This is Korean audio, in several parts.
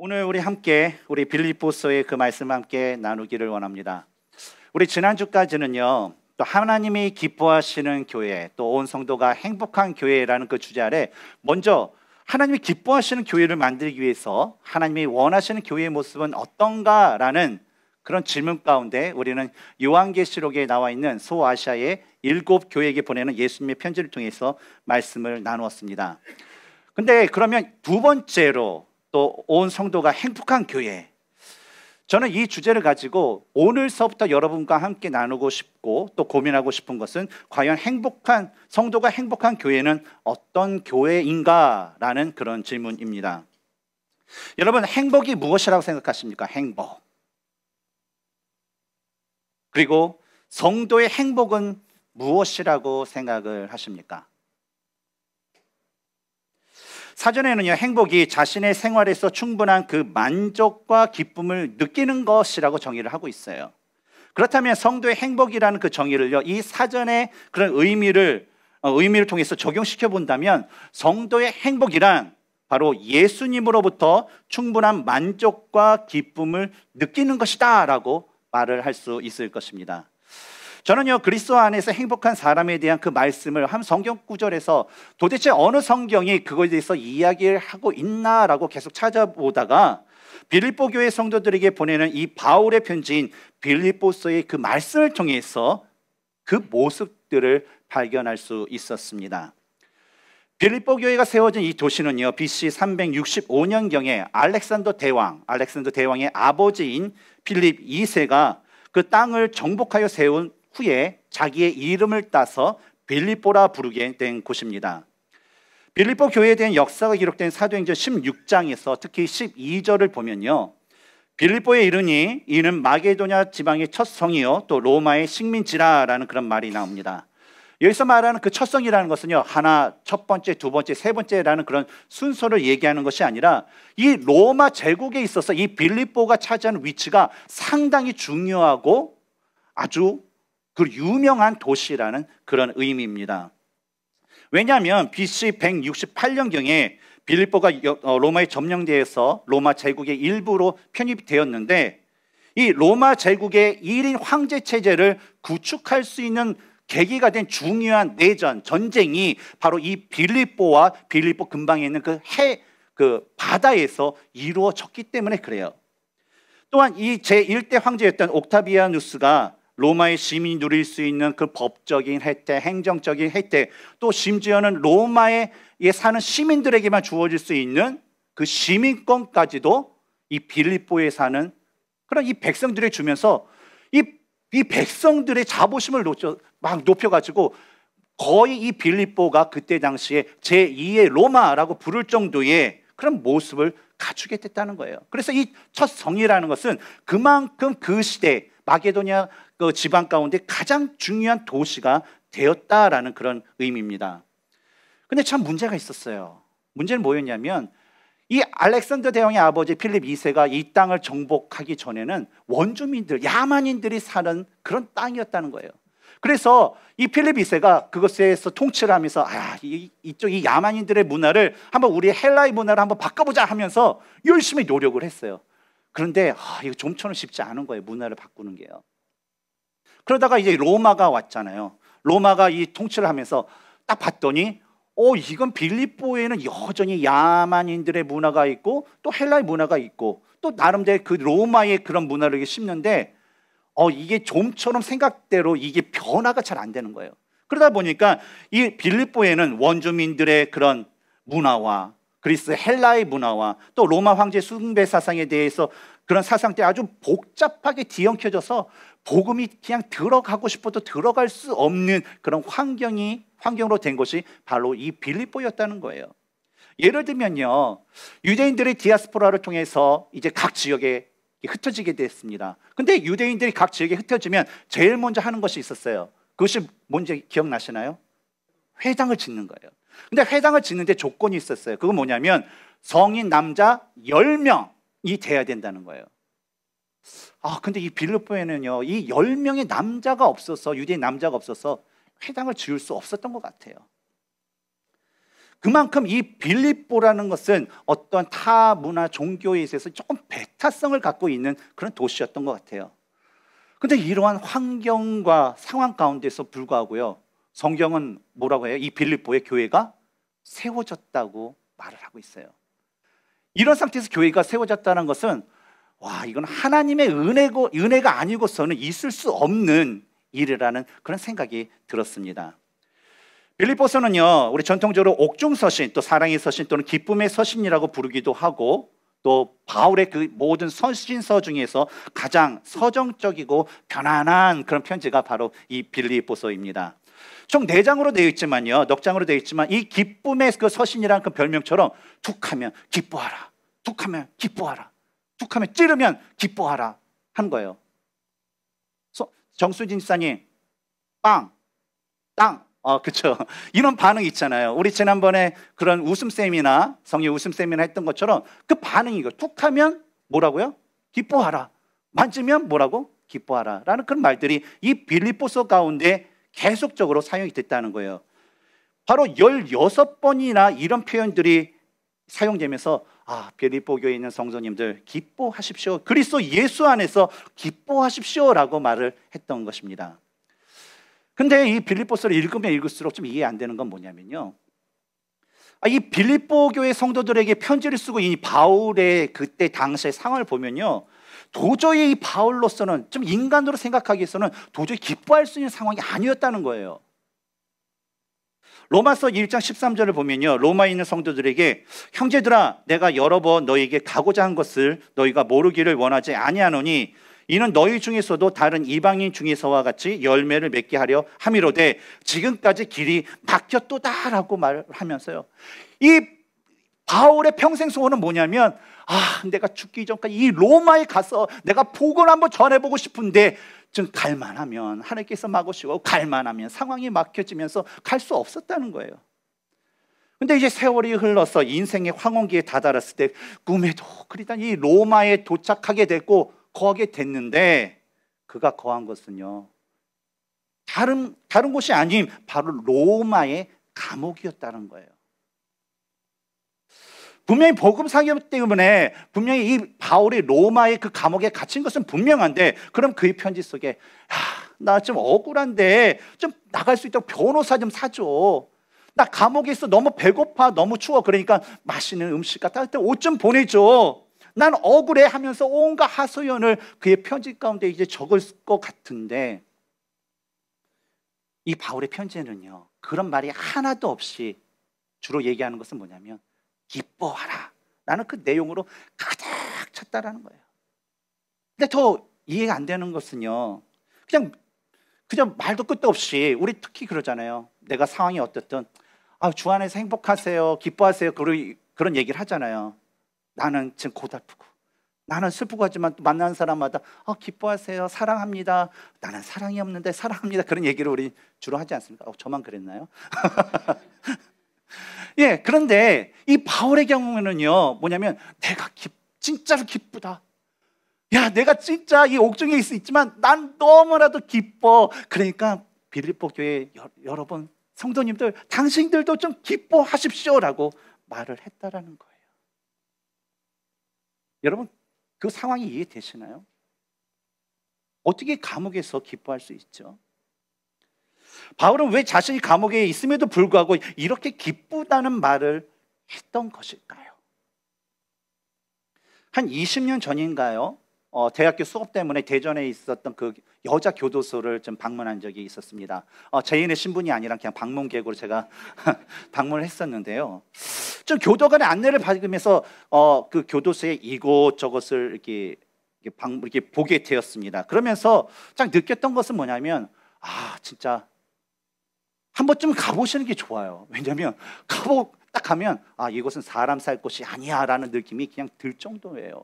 오늘 우리 함께 우리 빌립보서의 그 말씀 함께 나누기를 원합니다. 우리 지난주까지는요. 또 하나님이 기뻐하시는 교회, 또 온 성도가 행복한 교회라는 그 주제 아래 먼저 하나님이 기뻐하시는 교회를 만들기 위해서 하나님이 원하시는 교회의 모습은 어떤가라는 그런 질문 가운데 우리는 요한계시록에 나와 있는 소아시아의 일곱 교회에게 보내는 예수님의 편지를 통해서 말씀을 나누었습니다. 근데 그러면 두 번째로 또온 성도가 행복한 교회. 저는 이 주제를 가지고 오늘서부터 여러분과 함께 나누고 싶고 또 고민하고 싶은 것은 과연 행복한 성도가 행복한 교회는 어떤 교회인가라는 그런 질문입니다. 여러분 행복이 무엇이라고 생각하십니까? 행복. 그리고 성도의 행복은 무엇이라고 생각을 하십니까? 사전에는요 행복이 자신의 생활에서 충분한 그 만족과 기쁨을 느끼는 것이라고 정의를 하고 있어요. 그렇다면 성도의 행복이라는 그 정의를요 이 사전의 그런 의미를 어, 의미를 통해서 적용시켜 본다면 성도의 행복이란 바로 예수님으로부터 충분한 만족과 기쁨을 느끼는 것이다라고 말을 할 수 있을 것입니다. 저는요 그리스도 안에서 행복한 사람에 대한 그 말씀을 한 성경 구절에서 도대체 어느 성경이 그거에 대해서 이야기를 하고 있나라고 계속 찾아보다가 빌립보 교회 성도들에게 보내는 이 바울의 편지인 빌립보서의 그 말씀을 통해서 그 모습들을 발견할 수 있었습니다. 빌립보 교회가 세워진 이 도시는요 BC 365년 경에 알렉산더 대왕, 알렉산더 대왕의 아버지인 빌립 2세가 그 땅을 정복하여 세운 후에 자기의 이름을 따서 빌립보라 부르게 된 곳입니다. 빌립보 교회에 대한 역사가 기록된 사도행전 16장에서 특히 12절을 보면요. 빌립보에 이르니 이는 마게도냐 지방의 첫 성이요 또 로마의 식민지라라는 그런 말이 나옵니다. 여기서 말하는 그 첫 성이라는 것은요 하나 첫 번째 두 번째 세 번째라는 그런 순서를 얘기하는 것이 아니라 이 로마 제국에 있어서 이 빌립보가 차지하는 위치가 상당히 중요하고 아주 그 유명한 도시라는 그런 의미입니다. 왜냐하면 BC 168년경에 빌립보가 어, 로마의 점령되어서 로마 제국의 일부로 편입되었는데 이 로마 제국의 1인 황제 체제를 구축할 수 있는 계기가 된 중요한 내전, 전쟁이 바로 이 빌립보와 빌립보 근방에 있는 그 해, 그 바다에서 이루어졌기 때문에 그래요. 또한 이 제1대 황제였던 옥타비아누스가 로마의 시민이 누릴 수 있는 그 법적인 혜택, 행정적인 혜택, 또 심지어는 로마에 사는 시민들에게만 주어질 수 있는 그 시민권까지도 이 빌립보에 사는 그런 이 백성들에게 주면서 이, 이 백성들의 자부심을 높여, 막 높여가지고 거의 이 빌립보가 그때 당시에 제2의 로마라고 부를 정도의 그런 모습을 갖추게 됐다는 거예요. 그래서 이 첫 성이라는 것은 그만큼 그 시대 마게도냐 그 지방 가운데 가장 중요한 도시가 되었다라는 그런 의미입니다. 근데 참 문제가 있었어요. 문제는 뭐였냐면 이 알렉산더 대왕의 아버지 필립 2세가 이 땅을 정복하기 전에는 원주민들, 야만인들이 사는 그런 땅이었다는 거예요. 그래서 이 필립 2세가 그것에서 통치를 하면서 아, 이, 이쪽 이 야만인들의 문화를 한번 우리 헬라의 문화를 한번 바꿔보자 하면서 열심히 노력을 했어요. 그런데 아, 이거 좀처럼 쉽지 않은 거예요. 문화를 바꾸는 게요. 그러다가 이제 로마가 왔잖아요. 로마가 이 통치를 하면서 딱 봤더니 어 이건 빌립보에는 여전히 야만인들의 문화가 있고 또 헬라의 문화가 있고 또 나름대로 그 로마의 그런 문화를 심는데 어 이게 좀처럼 생각대로 이게 변화가 잘 안 되는 거예요. 그러다 보니까 이 빌립보에는 원주민들의 그런 문화와 그리스 헬라의 문화와 또 로마 황제 숭배 사상에 대해서 그런 사상 때 아주 복잡하게 뒤엉켜져서 복음이 그냥 들어가고 싶어도 들어갈 수 없는 그런 환경이 환경으로 된 것이 바로 이 빌립보였다는 거예요. 예를 들면요. 유대인들의 디아스포라를 통해서 이제 각 지역에 흩어지게 됐습니다. 근데 유대인들이 각 지역에 흩어지면 제일 먼저 하는 것이 있었어요. 그것이 뭔지 기억나시나요? 회당을 짓는 거예요. 근데 회당을 짓는데 조건이 있었어요. 그거 뭐냐면 성인 남자 10명이 돼야 된다는 거예요. 아, 근데 이 빌립보에는요. 이 10명의 남자가 없어서 유대인 남자가 없어서 회당을 지을 수 없었던 것 같아요. 그만큼 이 빌립보라는 것은 어떤 타 문화 종교에 있어서 조금 배타성을 갖고 있는 그런 도시였던 것 같아요. 근데 이러한 환경과 상황 가운데서 불구하고요. 성경은 뭐라고 해요? 이 빌립보의 교회가 세워졌다고 말을 하고 있어요. 이런 상태에서 교회가 세워졌다는 것은 와, 이건 하나님의 은혜고, 은혜가 아니고서는 있을 수 없는 일이라는 그런 생각이 들었습니다. 빌립보서는요, 우리 전통적으로 옥중 서신, 또 사랑의 서신 또는 기쁨의 서신이라고 부르기도 하고 또 바울의 그 모든 서신서 중에서 가장 서정적이고 편안한 그런 편지가 바로 이 빌립보서입니다. 총 4장으로 되어 있지만요. 넉 장으로 되어 있지만 이 기쁨의 그 서신이란 그 별명처럼 툭 하면 기뻐하라. 툭 하면 기뻐하라. 툭 하면 찌르면 기뻐하라 한 거예요. 정수진 사님, 빵, 땅, 어, 그쵸. 이런 반응 있잖아요. 우리 지난번에 그런 웃음 세미나, 성의 웃음 세미나 했던 것처럼 그 반응이 이거. 툭 하면 뭐라고요? 기뻐하라. 만지면 뭐라고? 기뻐하라. 라는 그런 말들이 이 빌리포서 가운데 계속적으로 사용이 됐다는 거예요. 바로 16번이나 이런 표현들이 사용되면서 아, 베리포 교에 있는 성도님들 기뻐하십시오. 그리스도 예수 안에서 기뻐하십시오라고 말을 했던 것입니다. 근데 이 빌립보서를 읽으면 읽을수록 좀 이해 안 되는 건 뭐냐면요. 아, 이 빌립보 교회 성도들에게 편지를 쓰고 이 바울의 그때 당시의 상황을 보면요. 도저히 이 바울로서는 좀 인간으로 생각하기에서는 도저히 기뻐할 수 있는 상황이 아니었다는 거예요. 로마서 1장 13절을 보면요. 로마에 있는 성도들에게 형제들아 내가 여러 번 너희에게 가고자 한 것을 너희가 모르기를 원하지 아니하노니 이는 너희 중에서도 다른 이방인 중에서와 같이 열매를 맺게 하려 함이로되 지금까지 길이 막혔도다라고 말하면서요. 이 바울의 평생 소원은 뭐냐면 아, 내가 죽기 전까지 이 로마에 가서 내가 복을 한번 전해보고 싶은데 좀 갈만하면 하나님께서 막으시고 갈만하면 상황이 막혀지면서 갈 수 없었다는 거예요. 근데 이제 세월이 흘러서 인생의 황혼기에 다다랐을 때 꿈에도 그리던 이 로마에 도착하게 됐고 거하게 됐는데 그가 거한 것은요. 다른, 다른 곳이 아닌 바로 로마의 감옥이었다는 거예요. 분명히 복음 사역 때문에 분명히 이 바울이 로마의 그 감옥에 갇힌 것은 분명한데 그럼 그의 편지 속에 나 좀 억울한데 좀 나갈 수 있도록 변호사 좀 사줘. 나 감옥에 있어 너무 배고파 너무 추워 그러니까 맛있는 음식 같때옷 좀 보내줘. 난 억울해 하면서 온갖 하소연을 그의 편지 가운데 이제 적을 것 같은데 이 바울의 편지에는요 그런 말이 하나도 없이 주로 얘기하는 것은 뭐냐면 기뻐하라. 나는 그 내용으로 가득 찼다라는 거예요. 근데 더 이해가 안 되는 것은요. 그냥 그냥 말도 끝도 없이 우리 특히 그러잖아요. 내가 상황이 어떻든 아, 주 안에서 행복하세요. 기뻐하세요. 그런 그런 얘기를 하잖아요. 나는 지금 고달프고 나는 슬프고 하지만 만나는 사람마다 아, 기뻐하세요. 사랑합니다. 나는 사랑이 없는데 사랑합니다. 그런 얘기를 우리 주로 하지 않습니까? 어, 저만 그랬나요? 예, 그런데 이 바울의 경우는요, 에 뭐냐면 내가 기, 진짜로 기쁘다. 야, 내가 진짜 이 옥중에 있, 있지만 난 너무나도 기뻐. 그러니까 빌립보 교회 여러분 성도님들 당신들도 좀 기뻐하십시오라고 말을 했다라는 거예요. 여러분 그 상황이 이해되시나요? 어떻게 감옥에서 기뻐할 수 있죠? 바울은 왜 자신이 감옥에 있음에도 불구하고 이렇게 기쁘다는 말을 했던 것일까요? 한 20년 전인가요? 어, 대학교 수업 때문에 대전에 있었던 그 여자 교도소를 좀 방문한 적이 있었습니다. 어, 제인의 신분이 아니라 그냥 방문 계으로 제가 방문을 했었는데요. 좀 교도관의 안내를 받으면서 어, 그 교도소의 이곳저곳을 이렇게, 이렇게, 방, 이렇게 보게 되었습니다. 그러면서 딱 느꼈던 것은 뭐냐면 아 진짜 한 번쯤 가보시는 게 좋아요. 왜냐면 가보 딱 가면 아 이곳은 사람 살 곳이 아니야라는 느낌이 그냥 들 정도예요.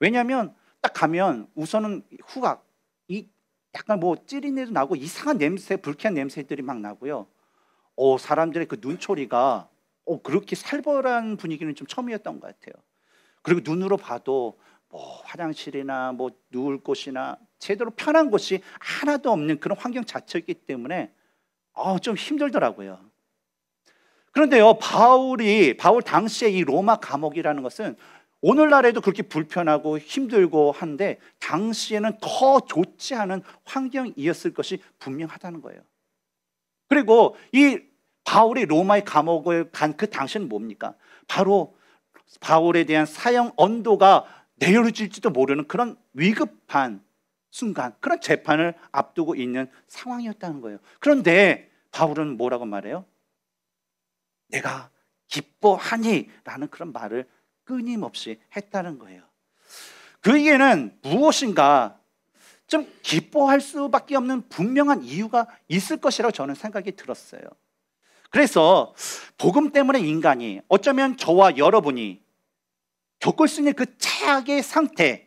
왜냐면딱 가면 우선은 후각 이 약간 뭐 찌린내도 나고 이상한 냄새, 불쾌한 냄새들이 막 나고요. 어 사람들의 그 눈초리가 어 그렇게 살벌한 분위기는 좀 처음이었던 것 같아요. 그리고 눈으로 봐도 뭐 화장실이나 뭐 누울 곳이나 제대로 편한 곳이 하나도 없는 그런 환경 자체이기 때문에 어, 좀 힘들더라고요. 그런데요, 바울이, 바울 당시에 이 로마 감옥이라는 것은 오늘날에도 그렇게 불편하고 힘들고 한데 당시에는 더 좋지 않은 환경이었을 것이 분명하다는 거예요. 그리고 이 바울이 로마의 감옥을 간 그 당시는 뭡니까? 바로 바울에 대한 사형 언도가 내려질지도 모르는 그런 위급한 순간 그런 재판을 앞두고 있는 상황이었다는 거예요. 그런데 바울은 뭐라고 말해요? 내가 기뻐하니라는 그런 말을 끊임없이 했다는 거예요. 그에게는 무엇인가 좀 기뻐할 수밖에 없는 분명한 이유가 있을 것이라고 저는 생각이 들었어요. 그래서 복음 때문에 인간이 어쩌면 저와 여러분이 겪을 수 있는 그 최악의 상태,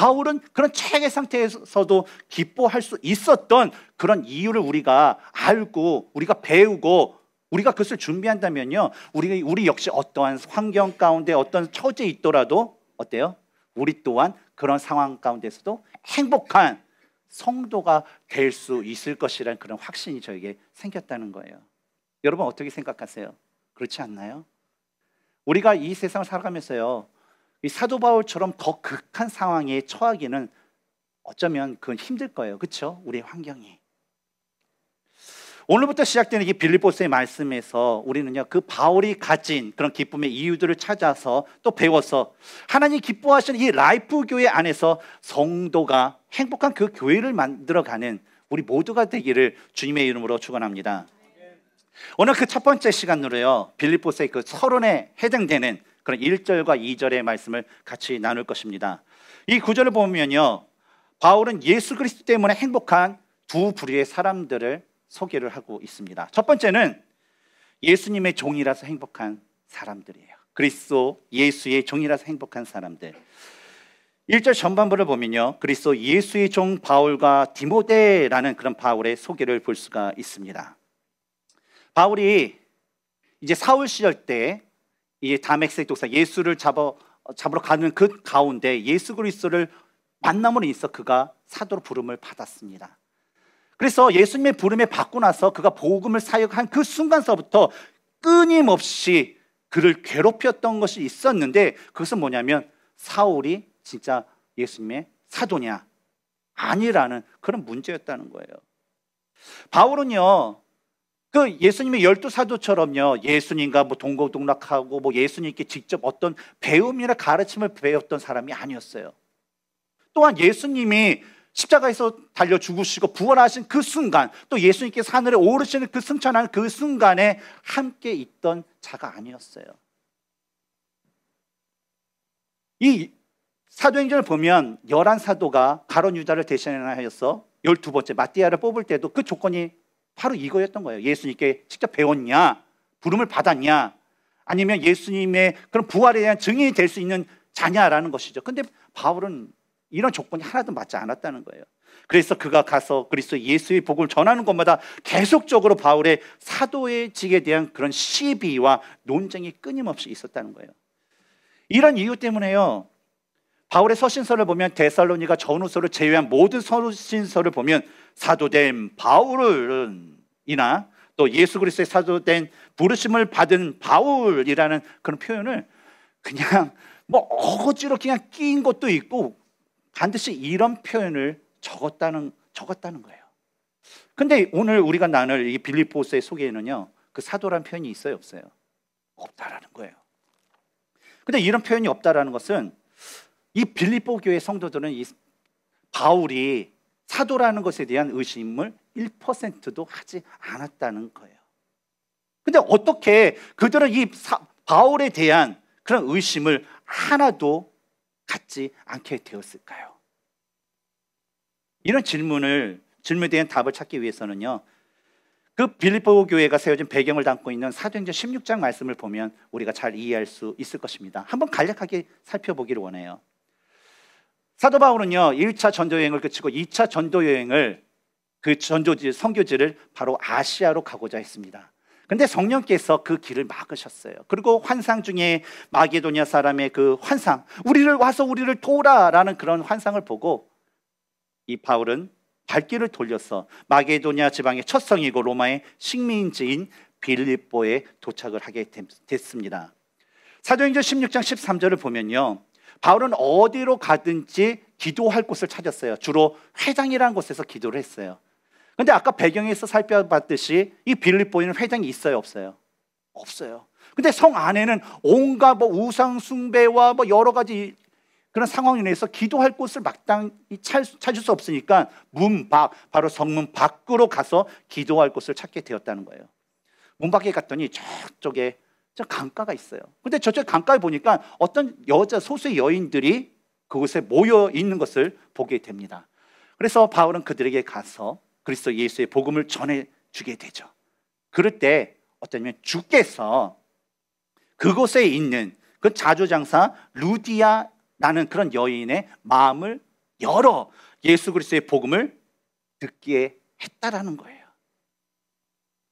바울은 그런 체계 상태에서도 기뻐할 수 있었던 그런 이유를 우리가 알고 우리가 배우고 우리가 그것을 준비한다면요. 우리 우리 역시 어떠한 환경 가운데 어떤 처지에 있더라도 어때요? 우리 또한 그런 상황 가운데서도 행복한 성도가 될 수 있을 것이라는 그런 확신이 저에게 생겼다는 거예요. 여러분 어떻게 생각하세요? 그렇지 않나요? 우리가 이 세상을 살아가면서요. 이 사도 바울처럼 더 극한 상황에 처하기는 어쩌면 그건 힘들 거예요. 그렇죠? 우리의 환경이. 오늘부터 시작되는 이 빌립보스의 말씀에서 우리는요 그 바울이 가진 그런 기쁨의 이유들을 찾아서 또 배워서 하나님 기뻐하시는 이 라이프 교회 안에서 성도가 행복한 그 교회를 만들어가는 우리 모두가 되기를 주님의 이름으로 축원합니다. 오늘 그 첫 번째 시간으로요 빌립보스의 그 서론에 해당되는 그런 1절과 2절의 말씀을 같이 나눌 것입니다. 이 구절을 보면요. 바울은 예수 그리스도 때문에 행복한 두 부류의 사람들을 소개를 하고 있습니다. 첫 번째는 예수님의 종이라서 행복한 사람들이에요. 그리스도 예수의 종이라서 행복한 사람들. 1절 전반부를 보면요. 그리스도 예수의 종 바울과 디모데라는 그런 바울의 소개를 볼 수가 있습니다. 바울이 이제 사울 시절 때이 다맥색 독사 예수를 잡아 잡으러 가는 그 가운데 예수 그리스도를 만남으로 인해서 그가 사도로 부름을 받았습니다. 그래서 예수님의 부름에 받고 나서 그가 복음을 사역한 그 순간서부터 끊임없이 그를 괴롭혔던 것이 있었는데 그것은 뭐냐면 사울이 진짜 예수님의 사도냐 아니라는 그런 문제였다는 거예요. 바울은요 그 예수님의 열두 사도처럼요, 예수님과 뭐 동고동락하고 뭐 예수님께 직접 어떤 배움이나 가르침을 배웠던 사람이 아니었어요. 또한 예수님이 십자가에서 달려 죽으시고 부활하신 그 순간, 또 예수님께서 하늘에 오르시는 그 승천한 그 순간에 함께 있던 자가 아니었어요. 이 사도행전을 보면 열한 사도가 가론 유다를 대신하여서 열두 번째 마띠아를 뽑을 때도 그 조건이 바로 이거였던 거예요. 예수님께 직접 배웠냐? 부름을 받았냐? 아니면 예수님의 그런 부활에 대한 증인이 될 수 있는 자냐라는 것이죠. 근데 바울은 이런 조건이 하나도 맞지 않았다는 거예요. 그래서 그가 가서 그리스도 예수의 복을 전하는 것마다 계속적으로 바울의 사도의 직에 대한 그런 시비와 논쟁이 끊임없이 있었다는 거예요. 이런 이유 때문에요. 바울의 서신서를 보면 데살로니가 전후서를 제외한 모든 서신서를 보면 사도된 바울이나 또 예수 그리스도의 사도된 부르심을 받은 바울이라는 그런 표현을 그냥 뭐 어거지로 그냥 끼인 것도 있고 반드시 이런 표현을 적었다는 적었다는 거예요. 근데 오늘 우리가 나눌 이빌리포스의 소개에는요. 그 사도란 표현이 있어요, 없어요? 없다라는 거예요. 근데 이런 표현이 없다라는 것은 이 빌립보 교회 성도들은 이 바울이 사도라는 것에 대한 의심을 1%도 하지 않았다는 거예요. 근데 어떻게 그들은 이 사, 바울에 대한 그런 의심을 하나도 갖지 않게 되었을까요? 이런 질문을 질문에 대한 답을 찾기 위해서는요. 그 빌립보 교회가 세워진 배경을 담고 있는 사도행전 16장 말씀을 보면 우리가 잘 이해할 수 있을 것입니다. 한번 간략하게 살펴보기를 원해요. 사도 바울은요, 1차 전도여행을 그치고 2차 전도여행을 그전조지성교지를 바로 아시아로 가고자 했습니다. 근데 성령께서 그 길을 막으셨어요. 그리고 환상 중에 마게도냐 사람의 그 환상, 우리를 와서 우리를 도우라라는 그런 환상을 보고 이 바울은 발길을 돌려서 마게도냐 지방의 첫 성이고 로마의 식민지인 빌립보에 도착을 하게 됐습니다. 사도행전 16장 13절을 보면요. 바울은 어디로 가든지 기도할 곳을 찾았어요. 주로 회장이라는 곳에서 기도를 했어요. 근데 아까 배경에서 살펴봤듯이 이빌립보이는 회장이 있어요, 없어요? 없어요. 근데 성 안에는 온갖 뭐 우상 숭배와 뭐 여러 가지 그런 상황에 의해서 기도할 곳을 막당히 찾을 수 없으니까 문 밖, 바로 성문 밖으로 가서 기도할 곳을 찾게 되었다는 거예요. 문 밖에 갔더니 저쪽에 저 강가가 있어요. 근데 저쪽 강가에 보니까 어떤 여자 소수의 여인들이 그곳에 모여 있는 것을 보게 됩니다. 그래서 바울은 그들에게 가서 그리스도 예수의 복음을 전해 주게 되죠. 그럴 때어쩌면 주께서 그곳에 있는 그 자조장사 루디아라는 그런 여인의 마음을 열어 예수 그리스도의 복음을 듣게 했다라는 거예요.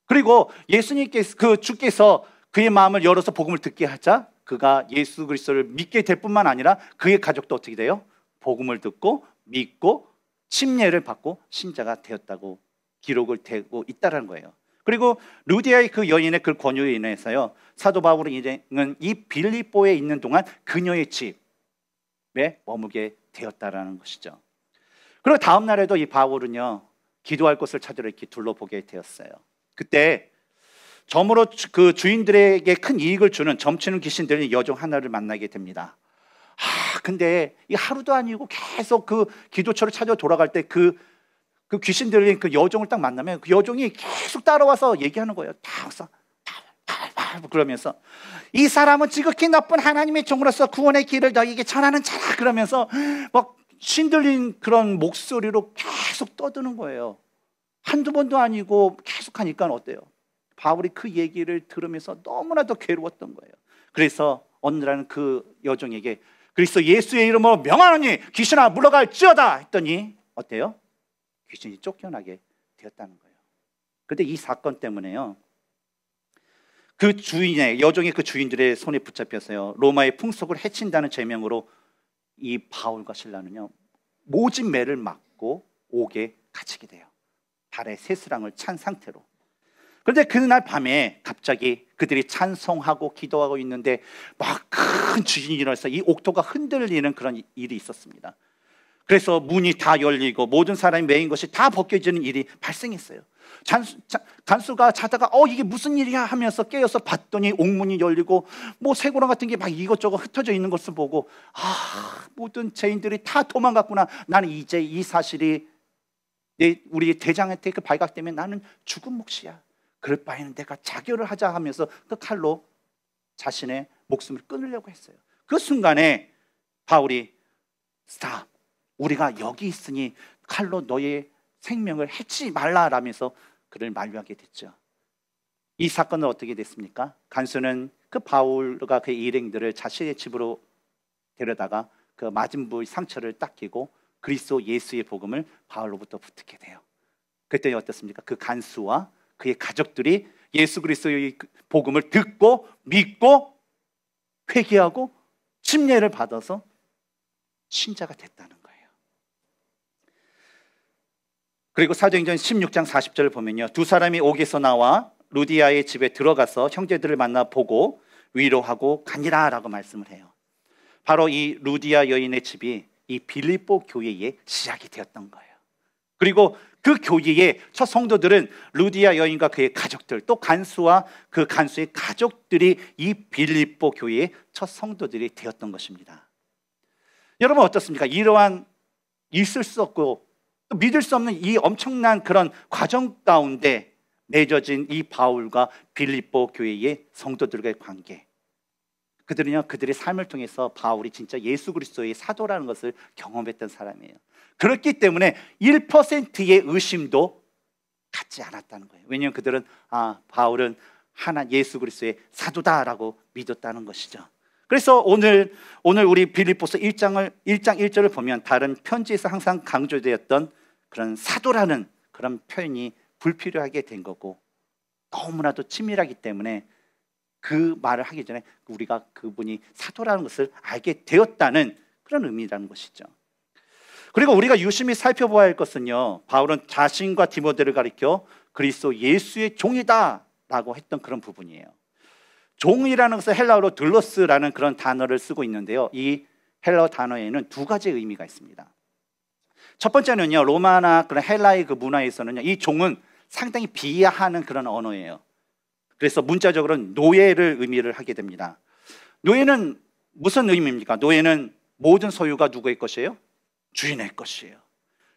그리고 예수님께서 그 주께서 그의 마음을 열어서 복음을 듣게 하자 그가 예수 그리스도를 믿게 될 뿐만 아니라 그의 가족도 어떻게 돼요? 복음을 듣고 믿고 침례를 받고 신자가 되었다고 기록을 되고 있다라는 거예요. 그리고 루디아의 그 여인의 그 권유에 인해서요 사도 바울은 이제는 이 빌립보에 있는 동안 그녀의 집에 머무게 되었다라는 것이죠. 그리고 다음 날에도 이 바울은요 기도할 곳을 찾으러 이렇게 둘러보게 되었어요. 그때 점으로 그 주인들에게 큰 이익을 주는 점치는 귀신들은 여종 하나를 만나게 됩니다. 아, 근데 이 하루도 아니고 계속 그 기도처를 찾아 돌아갈 때그그 그 귀신들이 그 여종을 딱 만나면 그 여종이 계속 따라와서 얘기하는 거예요. 다 와서 그러면서 이 사람은 지극히 나쁜 하나님의 종으로서 구원의 길을 너에게 전하는 자라 그러면서 막 신들린 그런 목소리로 계속 떠드는 거예요. 한두 번도 아니고 계속 하니까 어때요? 바울이 그 얘기를 들으면서 너무나도 괴로웠던 거예요. 그래서 어느 날은 그 여종에게 그리스도 예수의 이름으로 명하노니 귀신아 물러갈지어다 했더니 어때요? 귀신이 쫓겨나게 되었다는 거예요. 근데 이 사건 때문에요. 그 주인의 여종의 그 주인들의 손에 붙잡혀서요. 로마의 풍속을 해친다는 죄명으로 이 바울과 신라는요. 모진 매를 맞고 옥에 갇히게 돼요. 발에 새수랑을 찬 상태로. 그런데 그날 밤에 갑자기 그들이 찬송하고 기도하고 있는데 막큰 지진이 일어나서 이 옥토가 흔들리는 그런 일이 있었습니다. 그래서 문이 다 열리고 모든 사람이 메인 것이 다 벗겨지는 일이 발생했어요. 잔수, 잔, 간수가 자다가 어 이게 무슨 일이야 하면서 깨어서 봤더니 옥문이 열리고 뭐 쇠고랑 같은 게 막 이것저것 흩어져 있는 것을 보고 아 모든 죄인들이 다 도망갔구나 나는 이제 이 사실이 우리 대장한테 그 발각되면 나는 죽은 몫이야 그럴 바에는 내가 자결을 하자 하면서 그 칼로 자신의 목숨을 끊으려고 했어요. 그 순간에 바울이 스탑. 우리가 여기 있으니 칼로 너의 생명을 해치지 말라라면서 그를 만류하게 됐죠. 이 사건은 어떻게 됐습니까? 간수는 그 바울과 그 일행들을 자신의 집으로 데려다가 그마진 부의 상처를 닦이고 그리스도 예수의 복음을 바울로부터 붙게 돼요. 그때 어떻습니까? 그 간수와 그의 가족들이 예수 그리스도의 그 복음을 듣고 믿고 회개하고 침례를 받아서 신자가 됐다는 거예요. 그리고 사도행전 16장 40절을 보면요. 두 사람이 옥에서 나와 루디아의 집에 들어가서 형제들을 만나 보고 위로하고 가니라라고 말씀을 해요. 바로 이 루디아 여인의 집이 이 빌립보 교회의 시작이 되었던 거예요. 그리고 그 교회의 첫 성도들은 루디아 여인과 그의 가족들 또 간수와 그 간수의 가족들이 이 빌립보 교회의 첫 성도들이 되었던 것입니다. 여러분 어떻습니까? 이러한 있을 수 없고 믿을 수 없는 이 엄청난 그런 과정 가운데 맺어진 이 바울과 빌립보 교회의 성도들과의 관계. 그들은요 그들의 삶을 통해서 바울이 진짜 예수 그리스도의 사도라는 것을 경험했던 사람이에요. 그렇기 때문에 1%의 의심도 갖지 않았다는 거예요. 왜냐하면 그들은 아, 바울은 하나 예수 그리스도의 사도다라고 믿었다는 것이죠. 그래서 오늘 오늘 우리 빌립보서 1장을 1장 1절을 보면 다른 편지에서 항상 강조되었던 그런 사도라는 그런 표현이 불필요하게 된 거고 너무나도 치밀하기 때문에 그 말을 하기 전에 우리가 그분이 사도라는 것을 알게 되었다는 그런 의미라는 것이죠. 그리고 우리가 유심히 살펴보아야 할 것은요. 바울은 자신과 디모데를 가리켜 그리스도 예수의 종이다라고 했던 그런 부분이에요. 종이라는 것은 헬라어로 들러스라는 그런 단어를 쓰고 있는데요. 이 헬라어 단어에는 두 가지의 의미가 있습니다. 첫 번째는요. 로마나 그런 헬라의 그 문화에서는요. 이 종은 상당히 비하하는 그런 언어예요. 그래서 문자적으로는 노예를 의미를 하게 됩니다. 노예는 무슨 의미입니까? 노예는 모든 소유가 누구의 것이에요? 주인의 것이에요.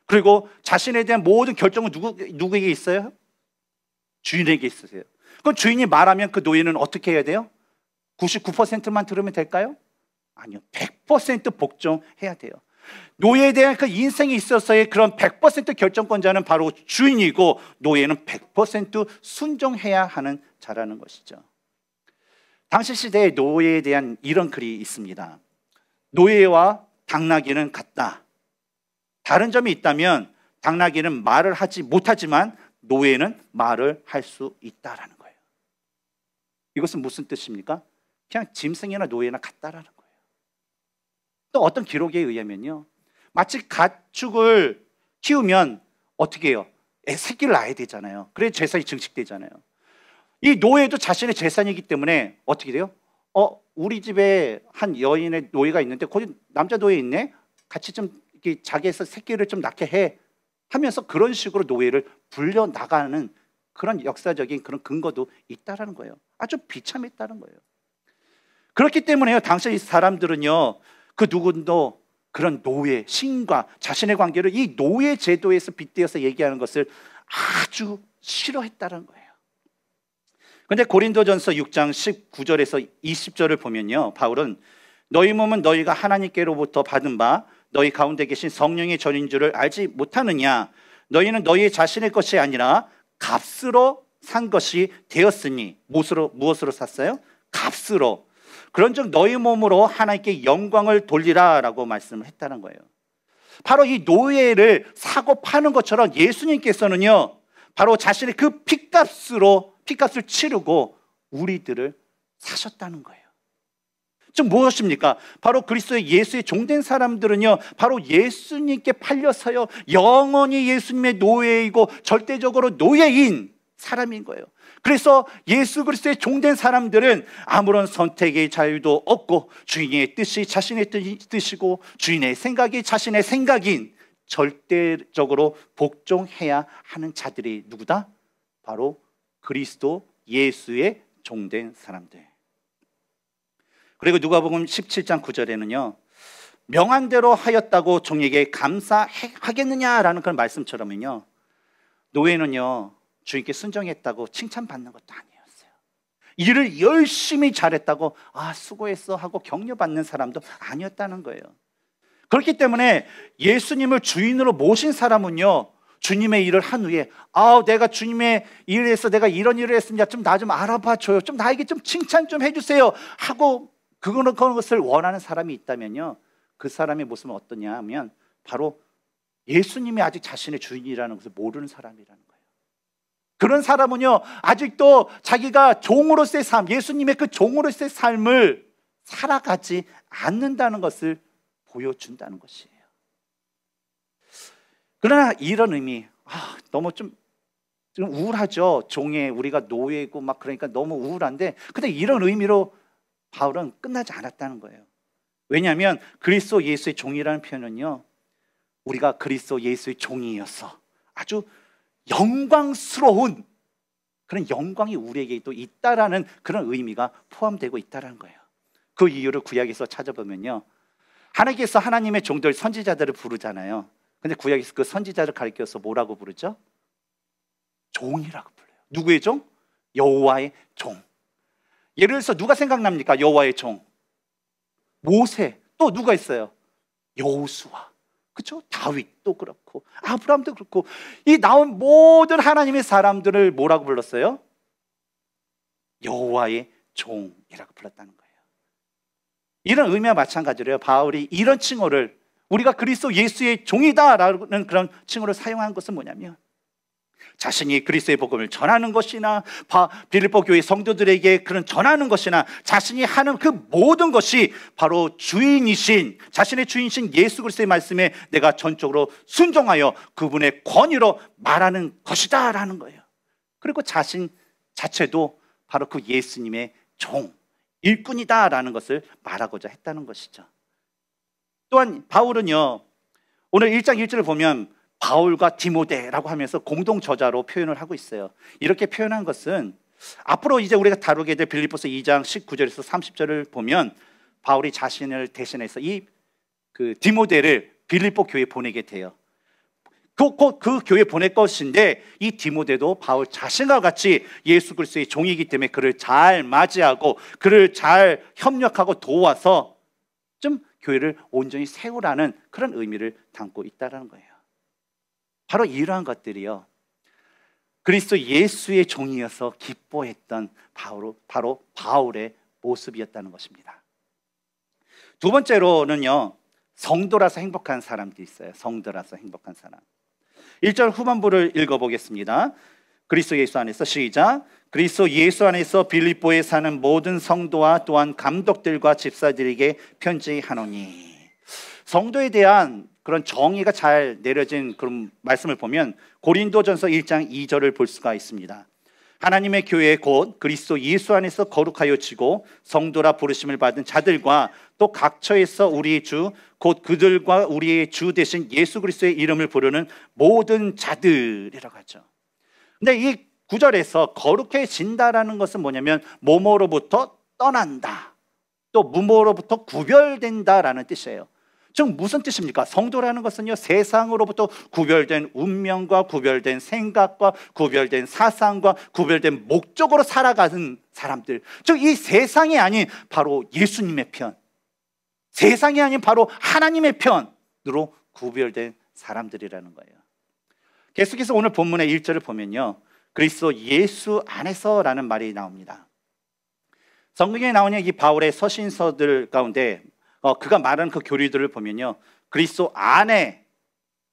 그리고 자신에 대한 모든 결정은 누구, 누구에게 있어요? 주인에게 있으세요. 그럼 주인이 말하면 그 노예는 어떻게 해야 돼요? 99%만 들으면 될까요? 아니요. 100% 복종해야 돼요. 노예에 대한 그 인생에 있어서의 그런 100% 결정권자는 바로 주인이고 노예는 100% 순종해야 하는 자라는 것이죠. 당시 시대의 노예에 대한 이런 글이 있습니다. 노예와 당나귀는 같다. 다른 점이 있다면 당나귀는 말을 하지 못하지만 노예는 말을 할 수 있다라는 거예요. 이것은 무슨 뜻입니까? 그냥 짐승이나 노예나 같다라는 거예요. 또 어떤 기록에 의하면요. 마치 가축을 키우면 어떻게 해요? 애 새끼를 낳아야 되잖아요. 그래야 재산이 증식되잖아요. 이 노예도 자신의 재산이기 때문에 어떻게 돼요? 어, 우리 집에 한 여인의 노예가 있는데 거기 남자 노예 있네? 같이 좀 새끼 자기에서 새끼를 좀 낳게 해 하면서 그런 식으로 노예를 불려 나가는 그런 역사적인 그런 근거도 있다라는 거예요. 아주 비참했다는 거예요. 그렇기 때문에요. 당시 사람들은요. 그 누군도 그런 노예, 신과 자신의 관계를 이 노예 제도에서 빗대어서 얘기하는 것을 아주 싫어했다는 거예요. 근데 고린도전서 6장 19절에서 20절을 보면요. 바울은 너희 몸은 너희가 하나님께로부터 받은 바 너희 가운데 계신 성령의 전인 줄을 알지 못하느냐? 너희는 너희 자신의 것이 아니라 값으로 산 것이 되었으니 무엇으로, 무엇으로 샀어요? 값으로. 그런즉 너희 몸으로 하나님께 영광을 돌리라라고 말씀을 했다는 거예요. 바로 이 노예를 사고 파는 것처럼 예수님께서는요, 바로 자신의 그 핏값으로 핏값을 치르고 우리들을 사셨다는 거예요. 즉 무엇입니까? 바로 그리스도 예수의 종된 사람들은요. 바로 예수님께 팔려서요. 영원히 예수님의 노예이고 절대적으로 노예인 사람인 거예요. 그래서 예수 그리스도의 종된 사람들은 아무런 선택의 자유도 없고 주인의 뜻이 자신의 뜻이고 주인의 생각이 자신의 생각인 절대적으로 복종해야 하는 자들이 누구다? 바로 그리스도 예수의 종된 사람들. 그리고 누가복음 17장 9절에는요. 명한대로 하였다고 종에게 감사하겠느냐라는 그런 말씀처럼은요. 노예는요. 주인께 순종했다고 칭찬받는 것도 아니었어요. 일을 열심히 잘했다고 아 수고했어 하고 격려받는 사람도 아니었다는 거예요. 그렇기 때문에 예수님을 주인으로 모신 사람은요. 주님의 일을 한 후에 아 내가 주님의 일을 해서 내가 이런 일을 했습니다. 좀 나좀 좀 알아봐 줘요. 좀 나에게 좀 칭찬 좀 해주세요. 하고 그거는 그것을 원하는 사람이 있다면요. 그 사람의 모습은 어떠냐 하면 바로 예수님이 아직 자신의 주인이라는 것을 모르는 사람이라는 거예요. 그런 사람은요, 아직도 자기가 종으로서의 삶, 예수님의 그 종으로서의 삶을 살아가지 않는다는 것을 보여준다는 것이에요. 그러나 이런 의미, 아, 너무 좀, 좀 우울하죠. 종에 우리가 노예고 막 그러니까 너무 우울한데, 근데 이런 의미로 바울은 끝나지 않았다는 거예요. 왜냐하면 그리스도 예수의 종이라는 표현은요, 우리가 그리스도 예수의 종이었어. 아주 영광스러운 그런 영광이 우리에게 또 있다라는 그런 의미가 포함되고 있다는 거예요. 그 이유를 구약에서 찾아보면요. 하나님께서 하나님의 종들 선지자들을 부르잖아요. 근데 구약에서 그 선지자를 가리켜서 뭐라고 부르죠? 종이라고 불러요. 누구의 종? 여호와의 종. 예를 들어서 누가 생각납니까? 여호와의 종. 모세. 또 누가 있어요? 여호수아. 그렇죠? 다윗도 그렇고 아브람도 그렇고 이 나온 모든 하나님의 사람들을 뭐라고 불렀어요? 여호와의 종이라고 불렀다는 거예요. 이런 의미와 마찬가지로요. 바울이 이런 칭호를 우리가 그리스도 예수의 종이다라는 그런 칭호를 사용한 것은 뭐냐면 자신이 그리스의 복음을 전하는 것이나 빌립보 교회 성도들에게 그런 전하는 것이나 자신이 하는 그 모든 것이 바로 주인이신 자신의 주인신 이 예수 그리스도의 말씀에 내가 전적으로 순종하여 그분의 권위로 말하는 것이다라는 거예요. 그리고 자신 자체도 바로 그 예수님의 종 일꾼이다라는 것을 말하고자 했다는 것이죠. 또한 바울은요. 오늘 1장 1절을 보면 바울과 디모데라고 하면서 공동 저자로 표현을 하고 있어요. 이렇게 표현한 것은 앞으로 이제 우리가 다루게 될 빌립보서 2장 19절에서 30절을 보면 바울이 자신을 대신해서 이 그 디모데를 빌립보 교회 보내게 돼요. 그, 곧그 교회 보낼 것인데 이 디모데도 바울 자신과 같이 예수 그리스도의 종이기 때문에 그를 잘 맞이하고 그를 잘 협력하고 도와서 좀 교회를 온전히 세우라는 그런 의미를 담고 있다는 거예요. 바로 이러한 것들이요. 그리스도 예수의 종이어서 기뻐했던 바로, 바로 바울의 모습이었다는 것입니다. 두 번째로는요, 성도라서 행복한 사람도 있어요. 성도라서 행복한 사람. 1절 후반부를 읽어보겠습니다. 그리스도 예수 안에서 시작. 그리스도 예수 안에서 빌립보에 사는 모든 성도와 또한 감독들과 집사들에게 편지하노니. 성도에 대한 그런 정의가 잘 내려진 그런 말씀을 보면 고린도전서 1장 2절을 볼 수가 있습니다. 하나님의 교회 곧 그리스도 예수 안에서 거룩하여 지고 성도라 부르심을 받은 자들과 또 각처에서 우리의 주 곧 그들과 우리의 주 대신 예수 그리스도의 이름을 부르는 모든 자들이라고 하죠. 근데 이 구절에서 거룩해진다라는 것은 뭐냐면 몸으로부터 떠난다. 또 무모로부터 구별된다라는 뜻이에요. 즉 무슨 뜻입니까? 성도라는 것은요 세상으로부터 구별된 운명과 구별된 생각과 구별된 사상과 구별된 목적으로 살아가는 사람들 즉 이 세상이 아닌 바로 예수님의 편 세상이 아닌 바로 하나님의 편으로 구별된 사람들이라는 거예요 계속해서 오늘 본문의 1절을 보면요 그리스도 예수 안에서라는 말이 나옵니다 성경에 나오는 이 바울의 서신서들 가운데 어, 그가 말하는 그 교리들을 보면요. 그리스도 안에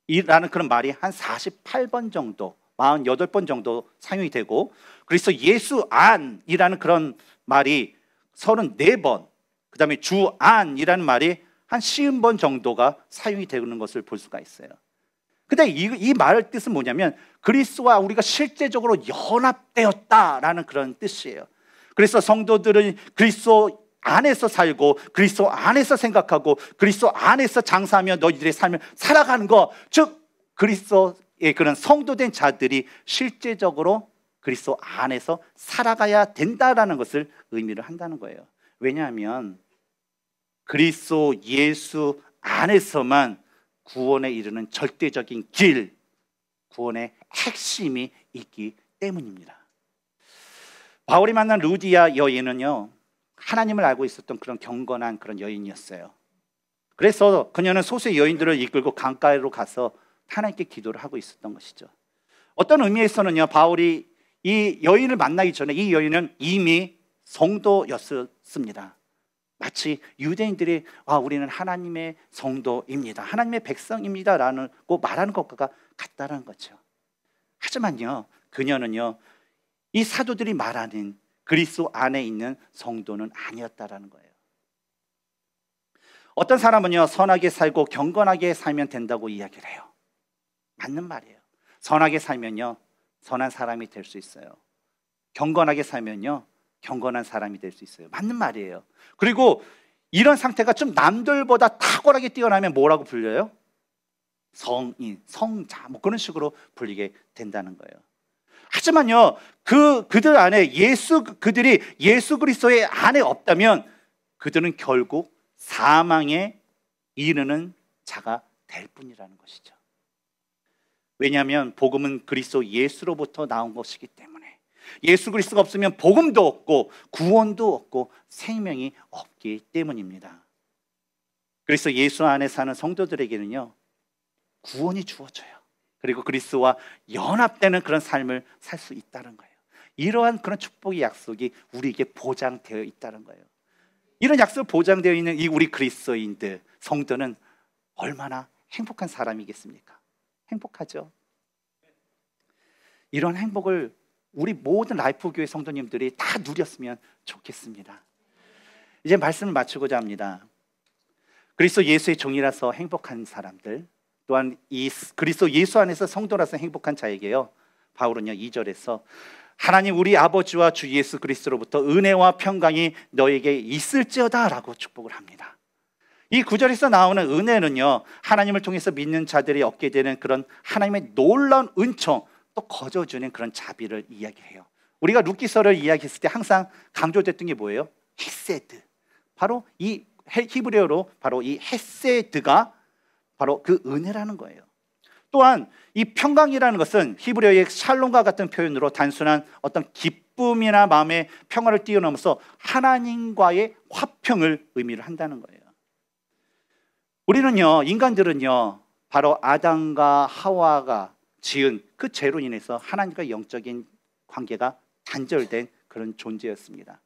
이라는 그런 말이 한 48번 정도, 48번 정도 사용이 되고 그리스도 예수 안이라는 그런 말이 34번, 그다음에 주 안이라는 말이 한 50번 정도가 사용이 되는 것을 볼 수가 있어요. 근데 이, 이 말의 뜻은 뭐냐면 그리스와 우리가 실제적으로 연합되었다라는 그런 뜻이에요. 그래서 성도들은 그리스도 안에서 살고 그리스도 안에서 생각하고 그리스도 안에서 장사하며 너희들의 삶을 살아가는 것. 즉 그리스도의 그런 성도된 자들이 실제적으로 그리스도 안에서 살아가야 된다라는 것을 의미를 한다는 거예요. 왜냐하면 그리스도 예수 안에서만 구원에 이르는 절대적인 길, 구원의 핵심이 있기 때문입니다. 바울이 만난 루디아 여인은요, 하나님을 알고 있었던 그런 경건한 그런 여인이었어요. 그래서 그녀는 소수의 여인들을 이끌고 강가로 가서 하나님께 기도를 하고 있었던 것이죠. 어떤 의미에서는요, 바울이 이 여인을 만나기 전에 이 여인은 이미 성도였습니다. 마치 유대인들이 아, 우리는 하나님의 성도입니다. 하나님의 백성입니다. 라는 말하는 것과 같다는 거죠. 하지만요, 그녀는요, 이 사도들이 말하는 그리스도 안에 있는 성도는 아니었다라는 거예요. 어떤 사람은요, 선하게 살고 경건하게 살면 된다고 이야기를 해요. 맞는 말이에요. 선하게 살면요, 선한 사람이 될 수 있어요. 경건하게 살면요, 경건한 사람이 될 수 있어요. 맞는 말이에요. 그리고 이런 상태가 좀 남들보다 탁월하게 뛰어나면 뭐라고 불려요? 성인, 성자, 뭐 그런 식으로 불리게 된다는 거예요. 하지만요, 그, 그들 안에 예수, 그들이 예수 그리스도의 안에 없다면 그들은 결국 사망에 이르는 자가 될 뿐이라는 것이죠. 왜냐하면 복음은 그리스도 예수로부터 나온 것이기 때문에 예수 그리스도가 없으면 복음도 없고 구원도 없고 생명이 없기 때문입니다. 그래서 예수 안에 사는 성도들에게는요 구원이 주어져요. 그리고 그리스와 연합되는 그런 삶을 살 수 있다는 거예요. 이러한 그런 축복의 약속이 우리에게 보장되어 있다는 거예요. 이런 약속 보장되어 있는 이 우리 그리스인들 성도는 얼마나 행복한 사람이겠습니까? 행복하죠. 이런 행복을 우리 모든 라이프 교회 성도님들이 다 누렸으면 좋겠습니다. 이제 말씀을 마치고자 합니다. 그리스도 예수의 종이라서 행복한 사람들, 또한 이 그리스도 예수 안에서 성도라서 행복한 자에게요. 바울은요 2절에서 하나님 우리 아버지와 주 예수 그리스도로부터 은혜와 평강이 너에게 있을지어다라고 축복을 합니다. 이 구절에서 나오는 은혜는요 하나님을 통해서 믿는 자들이 얻게 되는 그런 하나님의 놀라운 은총 또 거저주는 그런 자비를 이야기해요. 우리가 루키서를 이야기했을 때 항상 강조됐던 게 뭐예요? 헤세드. 바로 이 히브리어로 바로 이 헤세드가 바로 그 은혜라는 거예요. 또한 이 평강이라는 것은 히브리어의 샬롬과 같은 표현으로 단순한 어떤 기쁨이나 마음의 평화를 뛰어넘어서 하나님과의 화평을 의미를 한다는 거예요. 우리는요, 인간들은요, 바로 아담과 하와가 지은 그 죄로 인해서 하나님과 영적인 관계가 단절된 그런 존재였습니다.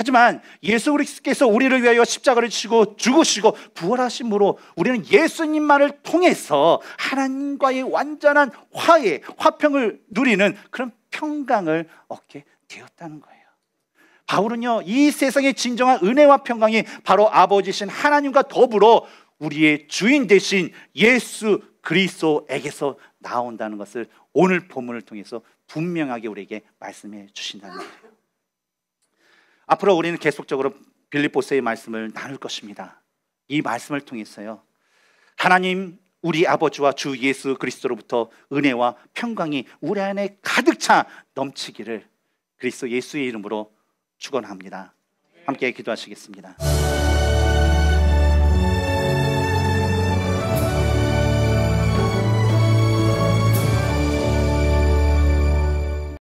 하지만 예수 그리스께서 우리를 위하여 십자가를 치고 죽으시고 부활하심으로 우리는 예수님만을 통해서 하나님과의 완전한 화해, 화평을 누리는 그런 평강을 얻게 되었다는 거예요. 바울은요, 이 세상의 진정한 은혜와 평강이 바로 아버지신 하나님과 더불어 우리의 주인 대신 예수 그리스도에게서 나온다는 것을 오늘 본문을 통해서 분명하게 우리에게 말씀해 주신다는 거예요. 앞으로 우리는 계속적으로 빌립보스의 말씀을 나눌 것입니다. 이 말씀을 통해서요. 하나님 우리 아버지와 주 예수 그리스도로부터 은혜와 평강이 우리 안에 가득 차 넘치기를 그리스도 예수의 이름으로 축원합니다. 함께 기도하시겠습니다.